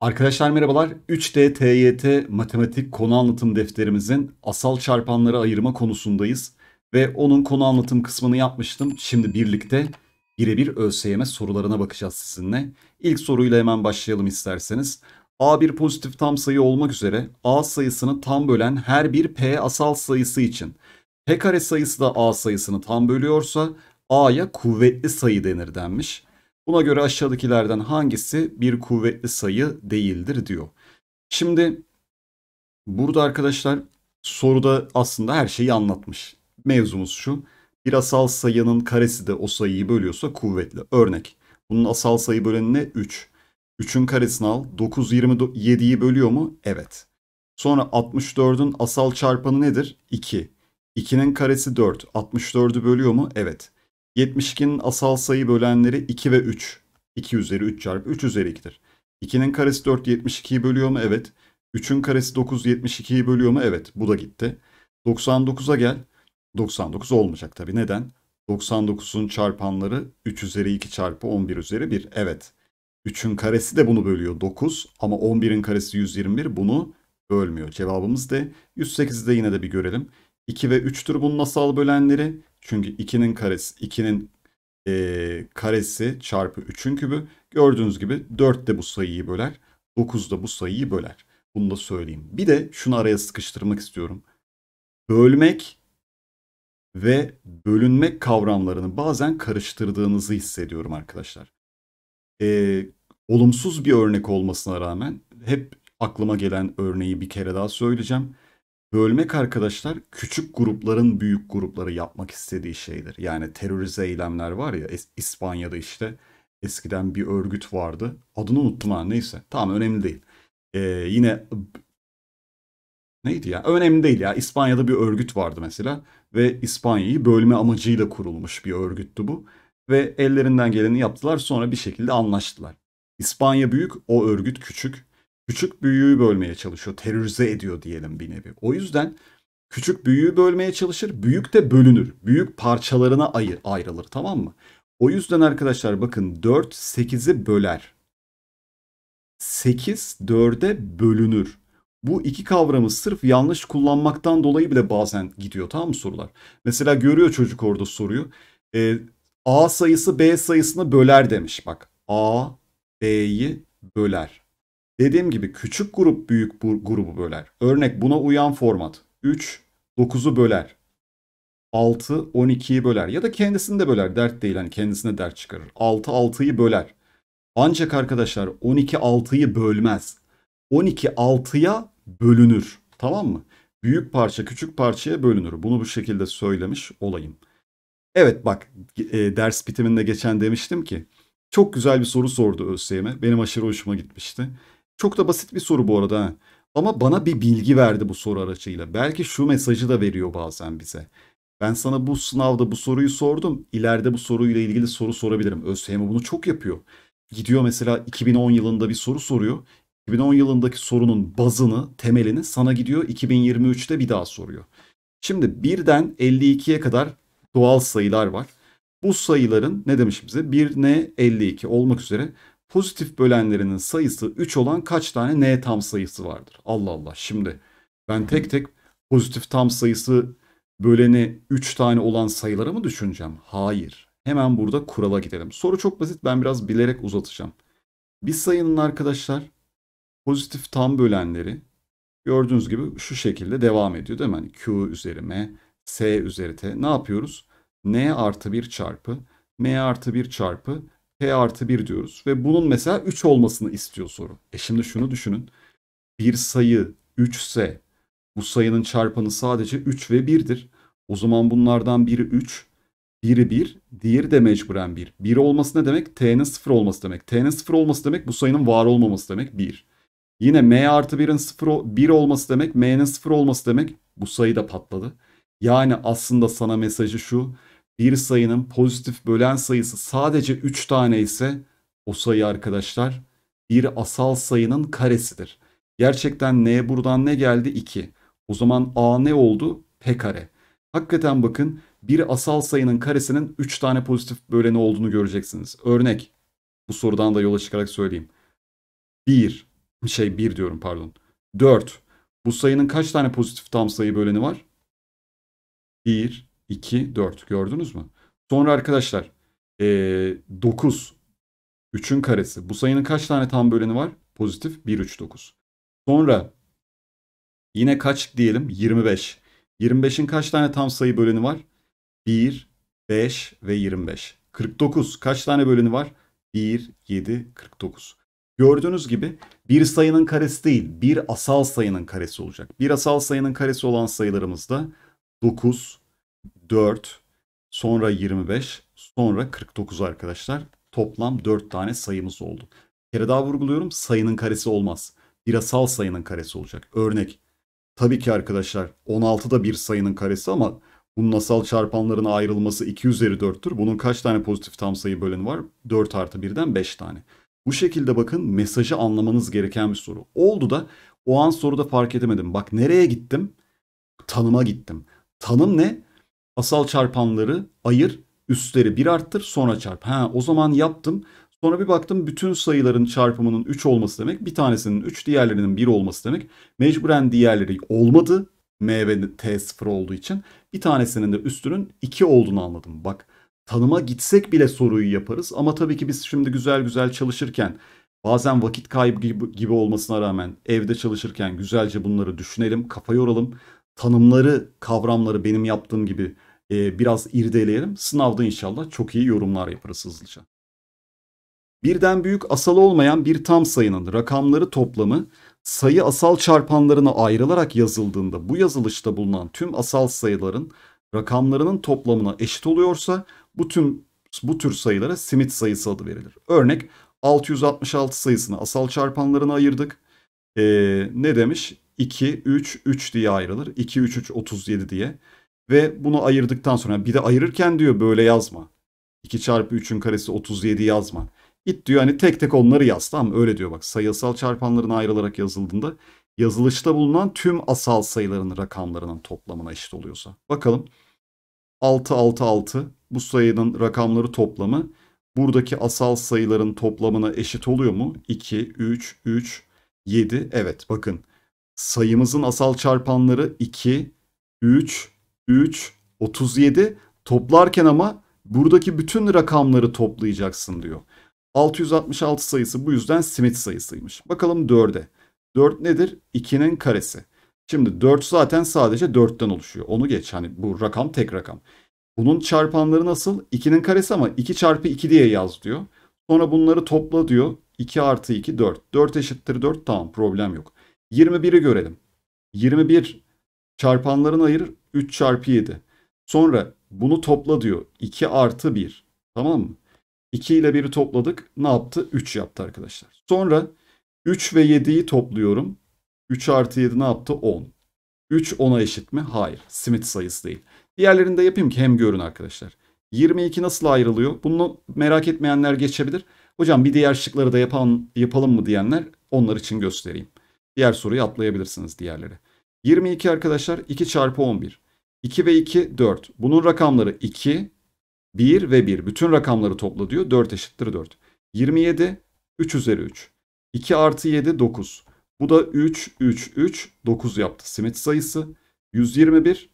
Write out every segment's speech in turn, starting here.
Arkadaşlar merhabalar. 3D TYT matematik konu anlatım defterimizin asal çarpanları ayırma konusundayız. Ve onun konu anlatım kısmını yapmıştım. Şimdi birlikte birebir ÖSYM sorularına bakacağız sizinle. İlk soruyla hemen başlayalım isterseniz. A bir pozitif tam sayı olmak üzere A sayısını tam bölen her bir P asal sayısı için. P kare sayısı da A sayısını tam bölüyorsa A'ya kuvvetli sayı denir denmiş. Buna göre aşağıdakilerden hangisi bir kuvvetli sayı değildir diyor. Şimdi burada arkadaşlar soruda aslında her şeyi anlatmış. Mevzumuz şu. Bir asal sayının karesi de o sayıyı bölüyorsa kuvvetli. Örnek. Bunun asal sayı böleni ne? 3. 3'ün karesini al. 9 27'yi bölüyor mu? Evet. Sonra 64'ün asal çarpanı nedir? 2. 2'nin karesi 4. 64'ü bölüyor mu? Evet. 72'nin asal sayı bölenleri 2 ve 3. 2 üzeri 3 çarpı 3 üzeri 2'dir. 2'nin karesi 4 72'yi bölüyor mu? Evet. 3'ün karesi 9 72'yi bölüyor mu? Evet. Bu da gitti. 99'a gel. 99 olmayacak tabii. Neden? 99'un çarpanları 3 üzeri 2 çarpı 11 üzeri 1. Evet. 3'ün karesi de bunu bölüyor 9 ama 11'in karesi 121 bunu bölmüyor. Cevabımız D. de yine de bir görelim. 2 ve 3'tür bunun asal bölenleri. Çünkü 2'nin karesi 2'nin e, karesi çarpı 3'ün kübü. Gördüğünüz gibi 4 de bu sayıyı böler. 9 da bu sayıyı böler. Bunu da söyleyeyim. Bir de şunu araya sıkıştırmak istiyorum. Bölmek ve bölünmek kavramlarını bazen karıştırdığınızı hissediyorum arkadaşlar. Ee, olumsuz bir örnek olmasına rağmen hep aklıma gelen örneği bir kere daha söyleyeceğim. Bölmek arkadaşlar küçük grupların büyük grupları yapmak istediği şeydir. Yani terörize eylemler var ya es- İspanya'da işte eskiden bir örgüt vardı. Adını unuttum ha neyse. Tamam önemli değil. Ee, yine neydi ya? Önemli değil ya. İspanya'da bir örgüt vardı mesela ve İspanya'yı bölme amacıyla kurulmuş bir örgüttü bu ve ellerinden geleni yaptılar sonra bir şekilde anlaştılar. İspanya büyük, o örgüt küçük küçük büyüğü bölmeye çalışıyor. Terörize ediyor diyelim bir nevi. O yüzden küçük büyüğü bölmeye çalışır. Büyük de bölünür. Büyük parçalarına ayır, ayrılır tamam mı? O yüzden arkadaşlar bakın 4 8'i böler. 8 4'e bölünür. Bu iki kavramı sırf yanlış kullanmaktan dolayı bile bazen gidiyor tamam mı sorular? Mesela görüyor çocuk orada soruyu. E, A sayısı B sayısını böler demiş bak. A B'yi böler. Dediğim gibi küçük grup büyük grubu böler. Örnek buna uyan format. 3 9'u böler. 6 12'yi böler ya da kendisini de böler. Dert değil hani kendisine dert çıkarır. 6 6'yı böler. Ancak arkadaşlar 12 6'yı bölmez. 12 6'ya bölünür. Tamam mı? Büyük parça küçük parçaya bölünür. Bunu bu şekilde söylemiş olayım. Evet bak e, ders bitiminde geçen demiştim ki çok güzel bir soru sordu ÖSYM. Benim aşırı hoşuma gitmişti. Çok da basit bir soru bu arada. He. Ama bana bir bilgi verdi bu soru aracıyla. Belki şu mesajı da veriyor bazen bize. Ben sana bu sınavda bu soruyu sordum. İleride bu soruyla ilgili soru sorabilirim. ÖSYM bunu çok yapıyor. Gidiyor mesela 2010 yılında bir soru soruyor. 2010 yılındaki sorunun bazını, temelini sana gidiyor 2023'te bir daha soruyor. Şimdi birden 52'ye kadar doğal sayılar var. Bu sayıların ne demiş bize? 1 ne 52 olmak üzere pozitif bölenlerinin sayısı 3 olan kaç tane n tam sayısı vardır? Allah Allah şimdi ben tek tek pozitif tam sayısı böleni 3 tane olan sayılara mı düşüneceğim? Hayır. Hemen burada kurala gidelim. Soru çok basit ben biraz bilerek uzatacağım. Bir sayının arkadaşlar pozitif tam bölenleri gördüğünüz gibi şu şekilde devam ediyor değil mi? Yani Q üzeri M, S üzeri T ne yapıyoruz? N artı 1 çarpı M artı 1 çarpı P artı 1 diyoruz. Ve bunun mesela 3 olmasını istiyor soru. E şimdi şunu düşünün. Bir sayı 3 ise bu sayının çarpanı sadece 3 ve 1'dir. O zaman bunlardan biri 3, biri 1, diğeri de mecburen 1. 1 olması ne demek? T'nin 0 olması demek. T'nin 0 olması demek bu sayının var olmaması demek 1. Yine M artı 1'in 0, 1 olması demek, M'nin 0 olması demek bu sayı da patladı. Yani aslında sana mesajı şu bir sayının pozitif bölen sayısı sadece 3 tane ise o sayı arkadaşlar bir asal sayının karesidir. Gerçekten ne buradan ne geldi? 2. O zaman a ne oldu? p kare. Hakikaten bakın bir asal sayının karesinin 3 tane pozitif böleni olduğunu göreceksiniz. Örnek bu sorudan da yola çıkarak söyleyeyim. 1 şey 1 diyorum pardon. 4. Bu sayının kaç tane pozitif tam sayı böleni var? 1, 2, 4 gördünüz mü? Sonra arkadaşlar e, 9, 3'ün karesi. Bu sayının kaç tane tam böleni var? Pozitif 1, 3, 9. Sonra yine kaç diyelim? 25. 25'in kaç tane tam sayı böleni var? 1, 5 ve 25. 49 kaç tane böleni var? 1, 7, 49. Gördüğünüz gibi bir sayının karesi değil bir asal sayının karesi olacak. Bir asal sayının karesi olan sayılarımız da 9, 4, sonra 25, sonra 49 arkadaşlar. Toplam 4 tane sayımız oldu. Bir kere daha vurguluyorum sayının karesi olmaz. Bir asal sayının karesi olacak. Örnek tabii ki arkadaşlar da bir sayının karesi ama bunun asal çarpanlarına ayrılması 2 üzeri 4'tür. Bunun kaç tane pozitif tam sayı böleni var? 4 artı 1'den 5 tane. Bu şekilde bakın mesajı anlamanız gereken bir soru. Oldu da o an soruda fark edemedim. Bak nereye gittim? Tanıma gittim. Tanım ne? Asal çarpanları ayır, üstleri 1 arttır, sonra çarp. Ha o zaman yaptım. Sonra bir baktım bütün sayıların çarpımının 3 olması demek. Bir tanesinin 3, diğerlerinin 1 olması demek. Mecburen diğerleri olmadı. M ve T0 olduğu için. Bir tanesinin de üstünün 2 olduğunu anladım. Bak tanıma gitsek bile soruyu yaparız. Ama tabii ki biz şimdi güzel güzel çalışırken bazen vakit kaybı gibi olmasına rağmen evde çalışırken güzelce bunları düşünelim, kafa yoralım. Tanımları, kavramları benim yaptığım gibi e, biraz irdeleyelim. Sınavda inşallah çok iyi yorumlar yaparız hızlıca. Birden büyük asal olmayan bir tam sayının rakamları toplamı sayı asal çarpanlarına ayrılarak yazıldığında bu yazılışta bulunan tüm asal sayıların rakamlarının toplamına eşit oluyorsa bu tüm bu tür sayılara simit sayısı adı verilir. Örnek 666 sayısını asal çarpanlarına ayırdık. Ee, ne demiş? 2, 3, 3 diye ayrılır. 2, 3, 3, 37 diye. Ve bunu ayırdıktan sonra bir de ayırırken diyor böyle yazma. 2 çarpı 3'ün karesi 37 yazma. Git diyor hani tek tek onları yaz tamam öyle diyor bak sayısal çarpanların ayrılarak yazıldığında yazılışta bulunan tüm asal sayıların rakamlarının toplamına eşit oluyorsa. Bakalım 6 6 6 bu sayının rakamları toplamı buradaki asal sayıların toplamına eşit oluyor mu? 2 3 3 7 evet bakın sayımızın asal çarpanları 2 3 3, 37 toplarken ama buradaki bütün rakamları toplayacaksın diyor. 666 sayısı bu yüzden Smith sayısıymış. Bakalım 4'e. 4 nedir? 2'nin karesi. Şimdi 4 zaten sadece 4'ten oluşuyor. Onu geç hani bu rakam tek rakam. Bunun çarpanları nasıl? 2'nin karesi ama 2 çarpı 2 diye yaz diyor. Sonra bunları topla diyor. 2 artı 2 4. 4 eşittir 4 tamam problem yok. 21'i görelim. 21 çarpanlarını ayırır. 3 çarpı 7. Sonra bunu topla diyor. 2 artı 1. Tamam mı? 2 ile 1'i topladık. Ne yaptı? 3 yaptı arkadaşlar. Sonra 3 ve 7'yi topluyorum. 3 artı 7 ne yaptı? 10. 3 10'a eşit mi? Hayır. Smith sayısı değil. Diğerlerini de yapayım ki hem görün arkadaşlar. 22 nasıl ayrılıyor? Bunu merak etmeyenler geçebilir. Hocam bir diğer şıkları da yapan, yapalım mı diyenler onlar için göstereyim. Diğer soruyu atlayabilirsiniz diğerleri. 22 arkadaşlar 2 çarpı 11. 2 ve 2 4. Bunun rakamları 2, 1 ve 1. Bütün rakamları topla diyor. 4 eşittir 4. 27 3 üzeri 3. 2 artı 7 9. Bu da 3 3 3 9 yaptı. Simit sayısı 121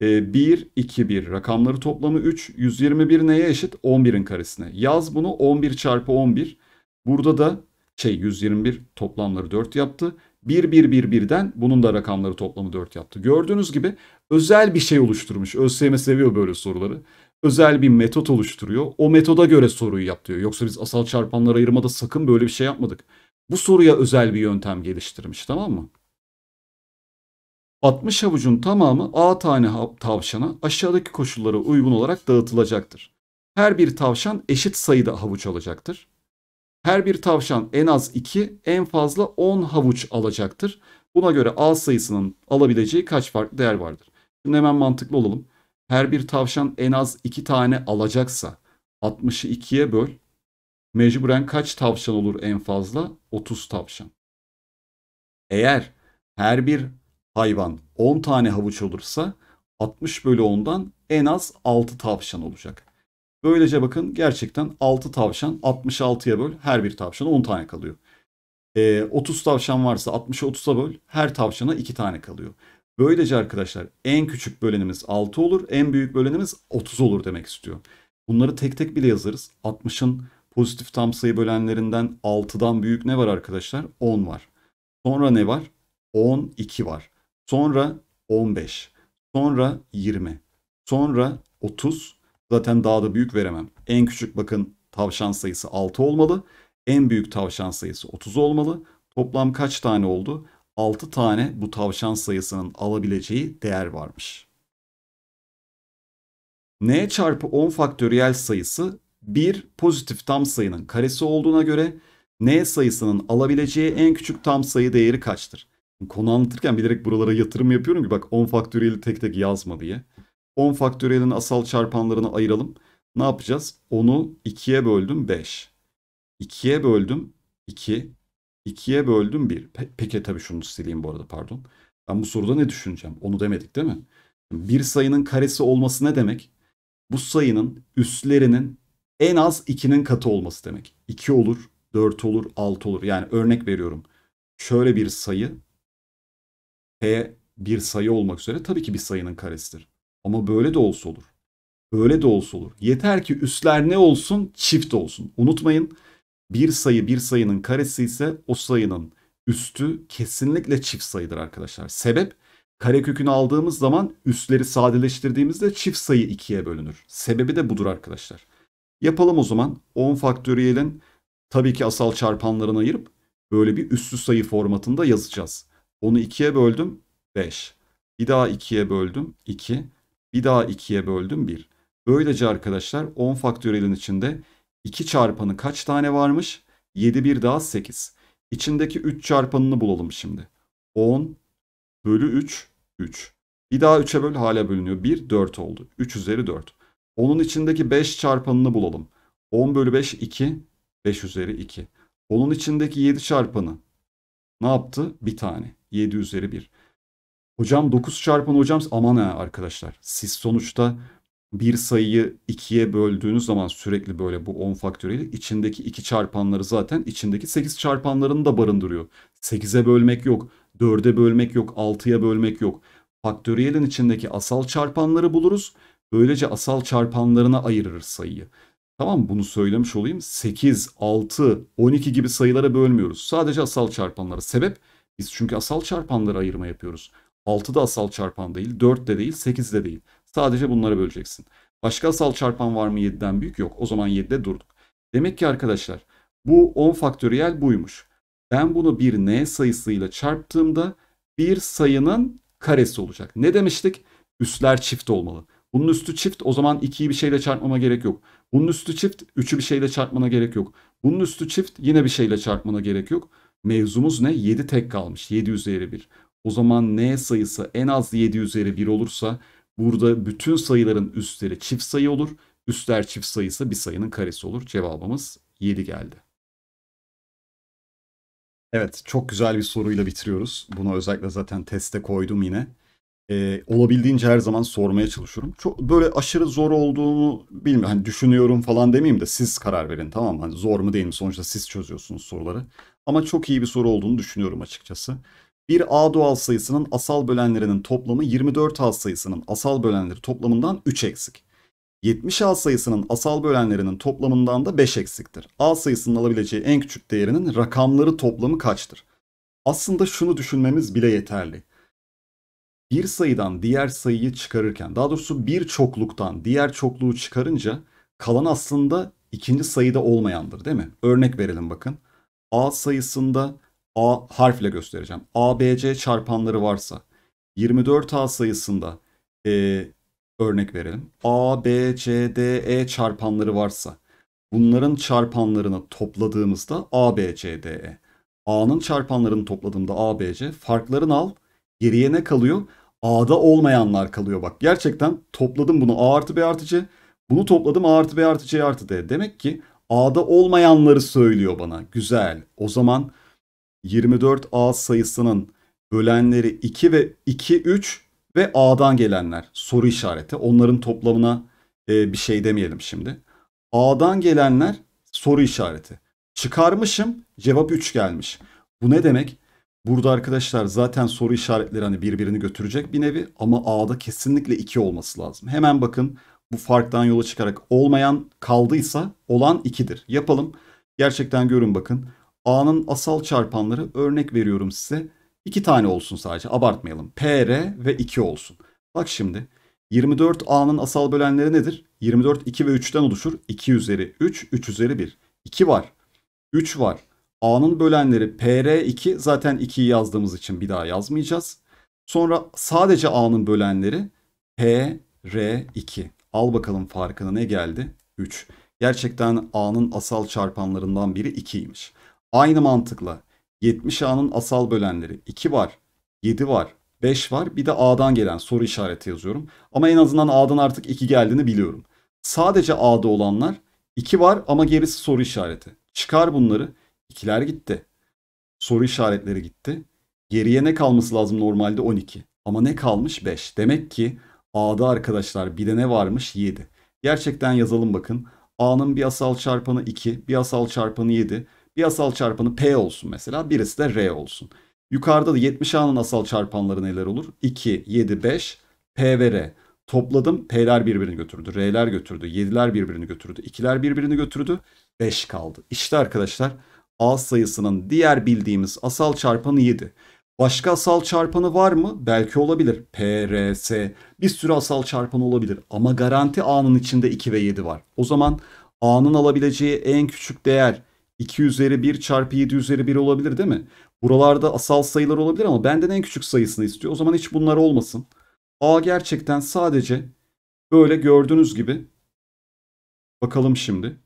1 2 1 rakamları toplamı 3 121 neye eşit? 11'in karesine. Yaz bunu 11 çarpı 11. Burada da şey 121 toplamları 4 yaptı. 1 1 1 birden bunun da rakamları toplamı 4 yaptı. Gördüğünüz gibi özel bir şey oluşturmuş. ÖSYM seviyor böyle soruları. Özel bir metot oluşturuyor. O metoda göre soruyu yap diyor. Yoksa biz asal çarpanları ayırmada sakın böyle bir şey yapmadık. Bu soruya özel bir yöntem geliştirmiş tamam mı? 60 havucun tamamı A tane tavşana aşağıdaki koşullara uygun olarak dağıtılacaktır. Her bir tavşan eşit sayıda havuç alacaktır. Her bir tavşan en az 2 en fazla 10 havuç alacaktır. Buna göre al sayısının alabileceği kaç farklı değer vardır? Şimdi hemen mantıklı olalım. Her bir tavşan en az 2 tane alacaksa 60'ı 2'ye böl. Mecburen kaç tavşan olur en fazla? 30 tavşan. Eğer her bir hayvan 10 tane havuç olursa 60 bölü 10'dan en az 6 tavşan olacak. Böylece bakın gerçekten 6 tavşan 66'ya böl her bir tavşana 10 tane kalıyor. E, ee, 30 tavşan varsa 60'a 30'a böl her tavşana 2 tane kalıyor. Böylece arkadaşlar en küçük bölenimiz 6 olur en büyük bölenimiz 30 olur demek istiyor. Bunları tek tek bile yazarız. 60'ın pozitif tam sayı bölenlerinden 6'dan büyük ne var arkadaşlar? 10 var. Sonra ne var? 12 var. Sonra 15. Sonra 20. Sonra 30. Zaten daha da büyük veremem. En küçük bakın tavşan sayısı 6 olmalı. En büyük tavşan sayısı 30 olmalı. Toplam kaç tane oldu? 6 tane bu tavşan sayısının alabileceği değer varmış. n çarpı 10 faktöriyel sayısı bir pozitif tam sayının karesi olduğuna göre n sayısının alabileceği en küçük tam sayı değeri kaçtır? Konu anlatırken bilerek buralara yatırım yapıyorum ki bak 10 faktöriyeli tek tek yazma diye. 10 faktöriyelin asal çarpanlarını ayıralım. Ne yapacağız? 10'u 2'ye böldüm 5. 2'ye böldüm 2. 2'ye böldüm 1. Pe peki tabii şunu sileyim bu arada pardon. Ben bu soruda ne düşüneceğim? Onu demedik değil mi? Bir sayının karesi olması ne demek? Bu sayının üslerinin en az 2'nin katı olması demek. 2 olur, 4 olur, 6 olur. Yani örnek veriyorum. Şöyle bir sayı P bir sayı olmak üzere tabii ki bir sayının karesidir. Ama böyle de olsa olur. Böyle de olsa olur. Yeter ki üstler ne olsun? Çift olsun. Unutmayın bir sayı bir sayının karesi ise o sayının üstü kesinlikle çift sayıdır arkadaşlar. Sebep karekökünü aldığımız zaman üstleri sadeleştirdiğimizde çift sayı ikiye bölünür. Sebebi de budur arkadaşlar. Yapalım o zaman 10 faktöriyelin tabii ki asal çarpanlarını ayırıp böyle bir üstü sayı formatında yazacağız. Onu ikiye böldüm 5. Bir daha ikiye böldüm 2. Bir daha 2'ye böldüm 1. Böylece arkadaşlar 10 faktörelin içinde 2 çarpanı kaç tane varmış? 7 bir daha 8. İçindeki 3 çarpanını bulalım şimdi. 10 bölü 3 3. Bir daha 3'e böl hala bölünüyor. 1 4 oldu. 3 üzeri 4. Onun içindeki 5 çarpanını bulalım. 10 bölü 5 2. 5 üzeri 2. Onun içindeki 7 çarpanı ne yaptı? Bir tane. 7 üzeri 1. Hocam 9 çarpan hocam aman ha arkadaşlar. Siz sonuçta bir sayıyı ikiye böldüğünüz zaman sürekli böyle bu 10 faktöriyle içindeki 2 çarpanları zaten içindeki 8 çarpanlarını da barındırıyor. 8'e bölmek yok, 4'e bölmek yok, 6'ya bölmek yok. Faktöriyelin içindeki asal çarpanları buluruz. Böylece asal çarpanlarına ayırırız sayıyı. Tamam bunu söylemiş olayım. 8, 6, 12 gibi sayılara bölmüyoruz. Sadece asal çarpanlara. Sebep biz çünkü asal çarpanları ayırma yapıyoruz. 6'da asal çarpan değil, de değil, de değil. Sadece bunlara böleceksin. Başka asal çarpan var mı 7'den büyük? Yok. O zaman 7'de durduk. Demek ki arkadaşlar bu 10 faktöriyel buymuş. Ben bunu bir n sayısıyla çarptığımda bir sayının karesi olacak. Ne demiştik? Üstler çift olmalı. Bunun üstü çift o zaman 2'yi bir şeyle çarpmama gerek yok. Bunun üstü çift 3'ü bir şeyle çarpmana gerek yok. Bunun üstü çift yine bir şeyle çarpmana gerek yok. Mevzumuz ne? 7 tek kalmış. 7 üzeri 1. O zaman n sayısı en az 7 üzeri 1 olursa burada bütün sayıların üstleri çift sayı olur. Üstler çift sayısı bir sayının karesi olur. Cevabımız 7 geldi. Evet çok güzel bir soruyla bitiriyoruz. Bunu özellikle zaten teste koydum yine. Ee, olabildiğince her zaman sormaya çalışıyorum. Çok böyle aşırı zor olduğunu bilmiyorum. Hani düşünüyorum falan demeyeyim de siz karar verin tamam mı? Hani zor mu değil mi? Sonuçta siz çözüyorsunuz soruları. Ama çok iyi bir soru olduğunu düşünüyorum açıkçası. Bir A doğal sayısının asal bölenlerinin toplamı 24 A sayısının asal bölenleri toplamından 3 eksik. 70 A sayısının asal bölenlerinin toplamından da 5 eksiktir. A sayısının alabileceği en küçük değerinin rakamları toplamı kaçtır? Aslında şunu düşünmemiz bile yeterli. Bir sayıdan diğer sayıyı çıkarırken, daha doğrusu bir çokluktan diğer çokluğu çıkarınca kalan aslında ikinci sayıda olmayandır değil mi? Örnek verelim bakın. A sayısında A harfle göstereceğim. ABC çarpanları varsa 24A sayısında e, örnek verelim. ABCDE çarpanları varsa bunların çarpanlarını topladığımızda ABCDE. A'nın çarpanlarını topladığımda ABC. Farklarını al. Geriye ne kalıyor? A'da olmayanlar kalıyor bak. Gerçekten topladım bunu A artı B artı C. Bunu topladım A artı B artı C artı D. Demek ki A'da olmayanları söylüyor bana. Güzel. O zaman 24A sayısının bölenleri 2 ve 2, 3 ve A'dan gelenler soru işareti. Onların toplamına e, bir şey demeyelim şimdi. A'dan gelenler soru işareti. Çıkarmışım cevap 3 gelmiş. Bu ne demek? Burada arkadaşlar zaten soru işaretleri hani birbirini götürecek bir nevi ama A'da kesinlikle 2 olması lazım. Hemen bakın bu farktan yola çıkarak olmayan kaldıysa olan 2'dir. Yapalım. Gerçekten görün bakın. A'nın asal çarpanları örnek veriyorum size. 2 tane olsun sadece abartmayalım. PR ve 2 olsun. Bak şimdi 24 A'nın asal bölenleri nedir? 24 2 ve 3'ten oluşur. 2 üzeri 3, 3 üzeri 1. 2 var. 3 var. A'nın bölenleri PR2 zaten 2'yi yazdığımız için bir daha yazmayacağız. Sonra sadece A'nın bölenleri PR2. Al bakalım farkına ne geldi? 3. Gerçekten A'nın asal çarpanlarından biri 2'ymiş. Aynı mantıkla 70 A'nın asal bölenleri 2 var, 7 var, 5 var. Bir de A'dan gelen soru işareti yazıyorum. Ama en azından A'dan artık 2 geldiğini biliyorum. Sadece A'da olanlar 2 var ama gerisi soru işareti. Çıkar bunları. İkiler gitti. Soru işaretleri gitti. Geriye ne kalması lazım normalde 12. Ama ne kalmış 5. Demek ki A'da arkadaşlar bir de ne varmış 7. Gerçekten yazalım bakın. A'nın bir asal çarpanı 2, bir asal çarpanı 7. Bir asal çarpanı P olsun mesela. Birisi de R olsun. Yukarıda da 70 A'nın asal çarpanları neler olur? 2, 7, 5, P ve R. Topladım. P'ler birbirini götürdü. R'ler götürdü. 7'ler birbirini götürdü. 2'ler birbirini götürdü. 5 kaldı. İşte arkadaşlar A sayısının diğer bildiğimiz asal çarpanı 7. Başka asal çarpanı var mı? Belki olabilir. P, R, S bir sürü asal çarpanı olabilir. Ama garanti A'nın içinde 2 ve 7 var. O zaman A'nın alabileceği en küçük değer 2 üzeri 1 çarpı 7 üzeri 1 olabilir değil mi? Buralarda asal sayılar olabilir ama benden en küçük sayısını istiyor. O zaman hiç bunlar olmasın. A gerçekten sadece böyle gördüğünüz gibi. Bakalım şimdi.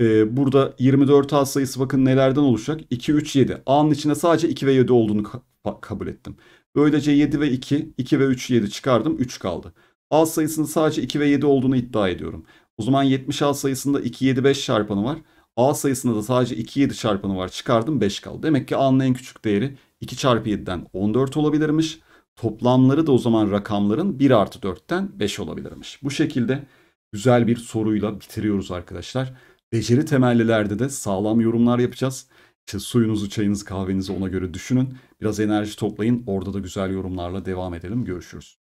Ee, burada 24A sayısı bakın nelerden oluşacak? 2, 3, 7. A'nın içinde sadece 2 ve 7 olduğunu ka kabul ettim. Böylece 7 ve 2, 2 ve 3, 7 çıkardım. 3 kaldı. A sayısının sadece 2 ve 7 olduğunu iddia ediyorum. O zaman 70A sayısında 2, 7, 5 çarpanı var. A sayısında da sadece 2 7 çarpanı var. Çıkardım 5 kaldı. Demek ki A'nın en küçük değeri 2 çarpı 7'den 14 olabilirmiş. Toplamları da o zaman rakamların 1 artı 4'ten 5 olabilirmiş. Bu şekilde güzel bir soruyla bitiriyoruz arkadaşlar. Beceri temellilerde de sağlam yorumlar yapacağız. İşte suyunuzu, çayınızı, kahvenizi ona göre düşünün. Biraz enerji toplayın. Orada da güzel yorumlarla devam edelim. Görüşürüz.